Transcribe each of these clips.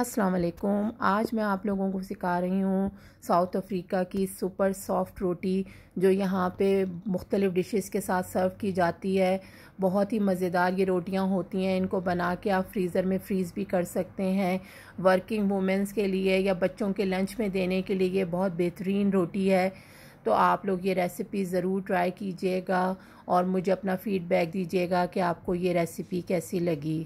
अस्सलाम वालेकुम आज मैं आप लोगों को सिखा रही हूँ साउथ अफ्रीका की सुपर सॉफ्ट रोटी जो यहाँ पे मुख्तलिफ़ डिशेस के साथ सर्व की जाती है बहुत ही मज़ेदार ये रोटियाँ होती हैं इनको बना के आप फ्रीज़र में फ्रीज़ भी कर सकते हैं वर्किंग वूमेंस के लिए या बच्चों के लंच में देने के लिए ये बहुत बेहतरीन रोटी है तो आप लोग ये रेसिपी ज़रूर ट्राई कीजिएगा और मुझे अपना फ़ीडबैक दीजिएगा कि आपको ये रेसिपी कैसी लगी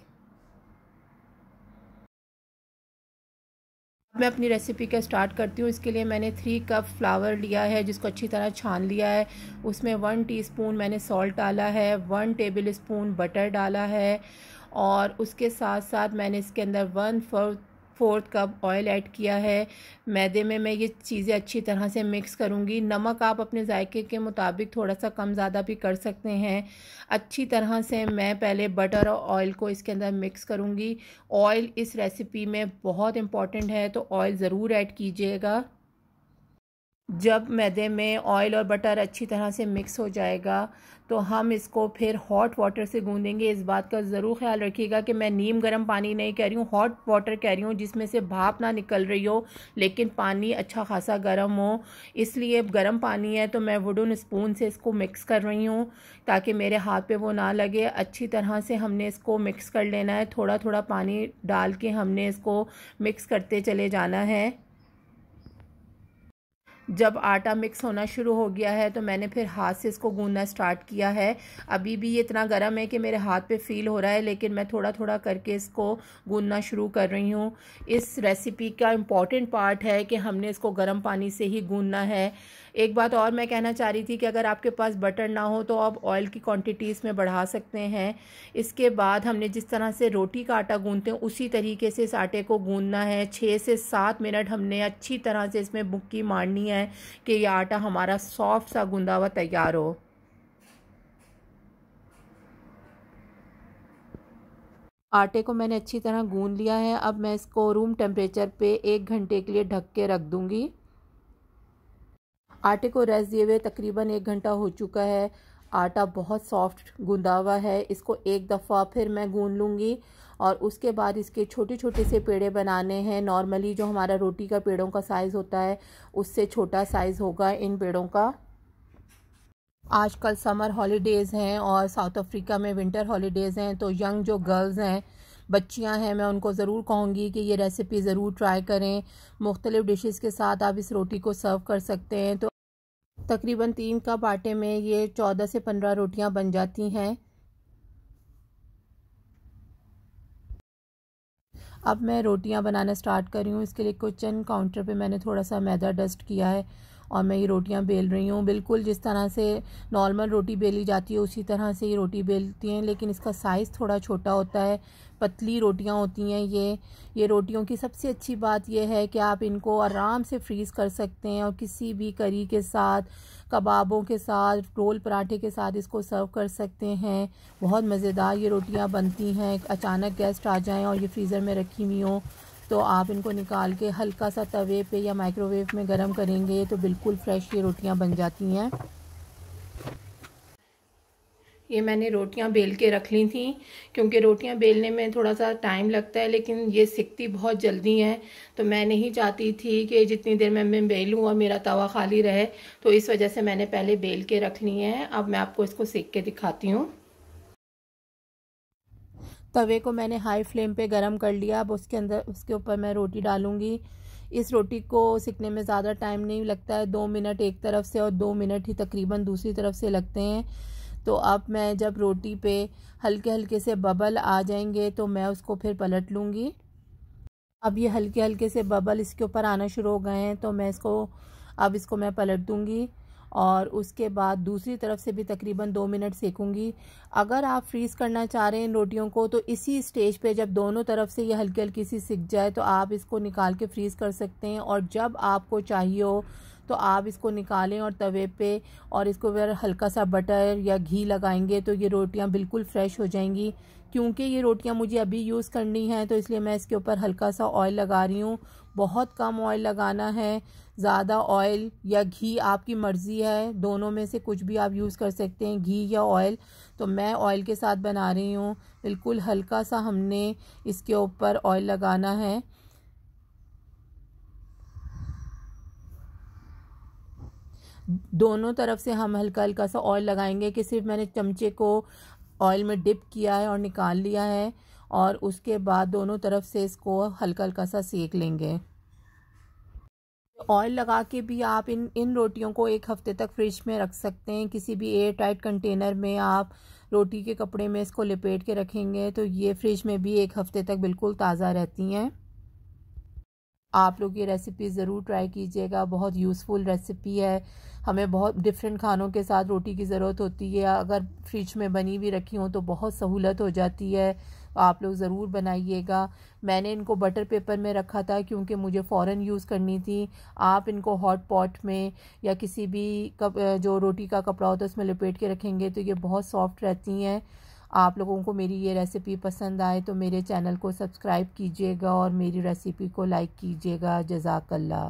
मैं अपनी रेसिपी का स्टार्ट करती हूँ इसके लिए मैंने थ्री कप फ्लावर लिया है जिसको अच्छी तरह छान लिया है उसमें वन टीस्पून मैंने सॉल्ट डाला है वन टेबल स्पून बटर डाला है और उसके साथ साथ मैंने इसके अंदर one fourth fourth cup oil add किया है मैदे में मैं ये चीज़ें अच्छी तरह से मिक्स करूँगी नमक आप अपने जायके के मुताबिक थोड़ा सा कम ज़्यादा भी कर सकते हैं अच्छी तरह से मैं पहले बटर और ऑयल को इसके अंदर मिक्स करूँगी ऑयल इस रेसिपी में बहुत इंपॉर्टेंट है तो ऑयल ज़रूर ऐड कीजिएगा जब मैदे में ऑयल और बटर अच्छी तरह से मिक्स हो जाएगा तो हम इसको फिर हॉट वाटर से गूंदेंगे इस बात का ज़रूर ख्याल रखिएगा कि मैं नीम गर्म पानी नहीं कह रही हूँ हॉट वाटर कह रही हूँ जिसमें से भाप ना निकल रही हो लेकिन पानी अच्छा खासा गर्म हो इसलिए गर्म पानी है तो मैं वुडन स्पून से इसको मिक्स कर रही हूँ ताकि मेरे हाथ पे वो ना लगे अच्छी तरह से हमने इसको मिक्स कर लेना है थोड़ा थोड़ा पानी डाल के हमने इसको मिक्स करते चले जाना है जब आटा मिक्स होना शुरू हो गया है तो मैंने फिर हाथ से इसको गूंदना स्टार्ट किया है अभी भी ये इतना गर्म है कि मेरे हाथ पे फील हो रहा है लेकिन मैं थोड़ा थोड़ा करके इसको गूंदना शुरू कर रही हूँ इस रेसिपी का इम्पॉर्टेंट पार्ट है कि हमने इसको गर्म पानी से ही गूंदना है एक बात और मैं कहना चाह रही थी कि अगर आपके पास बटर ना हो तो आप ऑयल की क्वान्टिटी इसमें बढ़ा सकते हैं इसके बाद हमने जिस तरह से रोटी का आटा गूँधते हैं उसी तरीके से इस आटे को गूँधना है छः से सात मिनट हमने अच्छी तरह से इसमें बुक्की मारनी है है कि ये आटा हमारा सॉफ्ट सा गुंदा हुआ तैयार हो आटे को मैंने अच्छी तरह गूंद लिया है अब मैं इसको रूम टेम्परेचर पे एक घंटे के लिए ढक के रख दूंगी आटे को रेस्ट दिए हुए तकरीबन एक घंटा हो चुका है आटा बहुत सॉफ्ट गूंदा हुआ है इसको एक दफ़ा फिर मैं गूंद लूँगी और उसके बाद इसके छोटे छोटे से पेड़े बनाने हैं नॉर्मली जो हमारा रोटी का पेड़ों का साइज़ होता है उससे छोटा साइज़ होगा इन पेड़ों का आजकल समर हॉलीडेज़ हैं और साउथ अफ्रीका में विंटर हॉलीडेज़ हैं तो यंग जो गर्ल्स हैं बच्चियां हैं मैं उनको ज़रूर कहूँगी कि ये रेसिपी ज़रूर ट्राई करें मुख्तलिफ़ डिशेस के साथ आप इस रोटी को सर्व कर सकते हैं तो तकरीबन तीन कप आटे में ये चौदह से पंद्रह रोटियां बन जाती हैं अब मैं रोटियां बनाना स्टार्ट कर रही हूँ इसके लिए किचन काउंटर पे मैंने थोड़ा सा मैदा डस्ट किया है और मैं ये रोटियां बेल रही हूँ बिल्कुल जिस तरह से नॉर्मल रोटी बेली जाती है उसी तरह से ये रोटी बेलती हैं लेकिन इसका साइज़ थोड़ा छोटा होता है पतली रोटियां होती हैं ये ये रोटियों की सबसे अच्छी बात यह है कि आप इनको आराम से फ्रीज़ कर सकते हैं और किसी भी करी के साथ कबाबों के साथ रोल पराठे के साथ इसको सर्व कर सकते हैं बहुत मज़ेदार ये रोटियां बनती हैं अचानक गेस्ट आ जाएं और ये फ्रीज़र में रखी हुई हों तो आप इनको निकाल के हल्का सा तवे पे या माइक्रोवेव में गर्म करेंगे तो बिल्कुल फ्रेश ये रोटियां बन जाती हैं ये मैंने रोटियां बेल के रख ली थी क्योंकि रोटियां बेलने में थोड़ा सा टाइम लगता है लेकिन ये सिकती बहुत जल्दी हैं तो मैं नहीं चाहती थी कि जितनी देर में मैं बेलूँ और मेरा तवा खाली रहे तो इस वजह से मैंने पहले बेल के रख ली हैं अब मैं आपको इसको सीख के दिखाती हूँ तवे को मैंने हाई फ्लेम पे गरम कर लिया अब उसके अंदर उसके ऊपर मैं रोटी डालूँगी इस रोटी को सिकने में ज़्यादा टाइम नहीं लगता है दो मिनट एक तरफ से और दो मिनट ही तकरीबन दूसरी तरफ से लगते हैं तो अब मैं जब रोटी पे हल्के हल्के से बबल आ जाएंगे तो मैं उसको फिर पलट लूँगी अब ये हल्के हल्के से बबल इसके ऊपर आना शुरू हो गए हैं तो मैं इसको अब इसको मैं पलट दूँगी और उसके बाद दूसरी तरफ से भी तकरीबन दो मिनट सेकूंगी अगर आप फ्रीज़ करना चाह रहे हैं रोटियों को तो इसी स्टेज पे जब दोनों तरफ से ये हल्की हल्की सी सिक जाए तो आप इसको निकाल के फ्रीज़ कर सकते हैं और जब आपको चाहिए हो तो आप इसको निकालें और तवे पे और इसको अगर हल्का सा बटर या घी लगाएंगे तो ये रोटियां बिल्कुल फ्रेश हो जाएंगी क्योंकि ये रोटियां मुझे अभी यूज़ करनी हैं तो इसलिए मैं इसके ऊपर हल्का सा ऑयल लगा रही हूँ बहुत कम ऑयल लगाना है ज़्यादा ऑयल या घी आपकी मर्ज़ी है दोनों में से कुछ भी आप यूज़ कर सकते हैं घी या ऑयल तो मैं ऑयल के साथ बना रही हूँ बिल्कुल हल्का सा हमने इसके ऊपर ऑयल लगाना है दोनों तरफ से हम हल्का हल्का सा ऑयल लगाएंगे कि सिर्फ मैंने चमचे को ऑयल में डिप किया है और निकाल लिया है और उसके बाद दोनों तरफ से इसको हल्का हल्का सा सेक लेंगे ऑयल लगा के भी आप इन इन रोटियों को एक हफ्ते तक फ्रिज में रख सकते हैं किसी भी एयर टाइट कंटेनर में आप रोटी के कपड़े में इसको लपेट के रखेंगे तो ये फ्रिज में भी एक हफ्ते तक बिल्कुल ताज़ा रहती हैं आप लोग ये रेसिपी ज़रूर ट्राई कीजिएगा बहुत यूज़फुल रेसिपी है हमें बहुत डिफरेंट खानों के साथ रोटी की ज़रूरत होती है अगर फ्रिज में बनी हुई रखी हो तो बहुत सहूलत हो जाती है आप लोग ज़रूर बनाइएगा मैंने इनको बटर पेपर में रखा था क्योंकि मुझे फ़ौर यूज़ करनी थी आप इनको हॉट पॉट में या किसी भी कप जो रोटी का कपड़ा होता है उसमें लपेट के रखेंगे तो ये बहुत सॉफ्ट रहती हैं आप लोगों को मेरी ये रेसिपी पसंद आए तो मेरे चैनल को सब्सक्राइब कीजिएगा और मेरी रेसिपी को लाइक कीजिएगा जजाकल्ला